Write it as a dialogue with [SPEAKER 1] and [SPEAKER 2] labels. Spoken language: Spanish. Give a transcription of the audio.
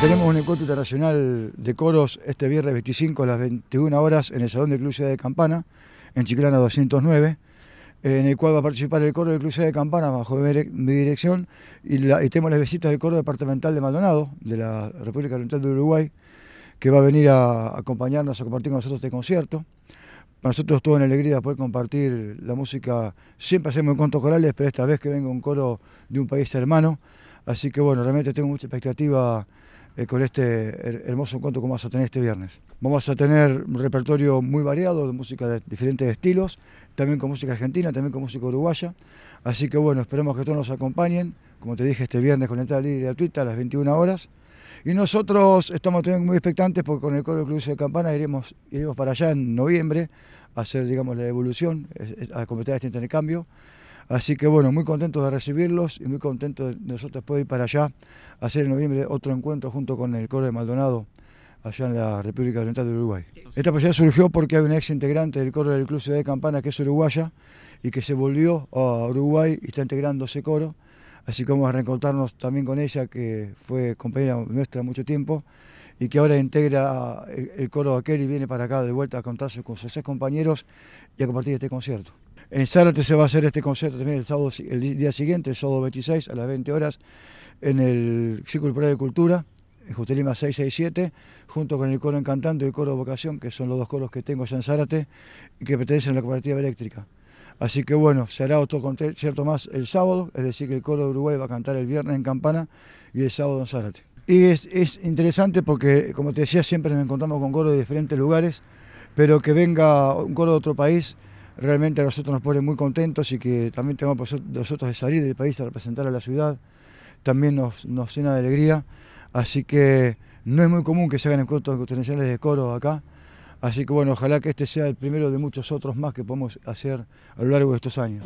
[SPEAKER 1] Tenemos un encuentro internacional de coros este viernes 25 a las 21 horas en el Salón de Cruz de Campana, en Chiclana 209, en el cual va a participar el coro de Cruz de Campana bajo mi dirección y, tenemos las visitas del coro departamental de Maldonado, de la República Oriental de Uruguay, que va a venir a acompañarnos, a compartir con nosotros este concierto. Para nosotros es toda una alegría poder compartir la música, siempre hacemos encuentros corales, pero esta vez que venga un coro de un país hermano, así que bueno, realmente tengo mucha expectativa eh, con este hermoso encuentro que vamos a tener este viernes. Vamos a tener un repertorio muy variado de música de diferentes estilos, también con música argentina, también con música uruguaya. Así que bueno, esperamos que todos nos acompañen, como te dije, este viernes con entrada libre gratuita a las 21 horas. Y nosotros estamos también muy expectantes porque con el Coro Club de Campana iremos, iremos para allá en noviembre a hacer, digamos, la evolución, a completar este intercambio. Así que bueno, muy contentos de recibirlos y muy contentos de nosotros poder ir para allá, a hacer en noviembre otro encuentro junto con el Coro de Maldonado, allá en la República Oriental de Uruguay. Esta posibilidad surgió porque hay una ex integrante del coro del Club Ciudad de Campana que es uruguaya y que se volvió a Uruguay y está integrando ese coro. Así como a reencontrarnos también con ella, que fue compañera nuestra mucho tiempo y que ahora integra el, coro aquel y viene para acá de vuelta a encontrarse con sus ex compañeros y a compartir este concierto. En Zárate se va a hacer este concierto también el, sábado, el día siguiente, el sábado 26 a las 20 horas, en el Círculo de Cultura, en Justelima 667, junto con el Coro Encantando y el Coro Vocación, que son los dos coros que tengo allá en Zárate y que pertenecen a la cooperativa eléctrica. Así que bueno, será otro concierto más el sábado, es decir, que el Coro de Uruguay va a cantar el viernes en Campana y el sábado en Zárate. Y es, es interesante porque, como te decía, siempre nos encontramos con coros de diferentes lugares, pero que venga un coro de otro país realmente a nosotros nos pone muy contentos y que también tenemos nosotros de salir del país a representar a la ciudad, también nos, llena de alegría. Así que no es muy común que se hagan encuentros internacionales de coro acá. Así que bueno, ojalá que este sea el primero de muchos otros más que podemos hacer a lo largo de estos años.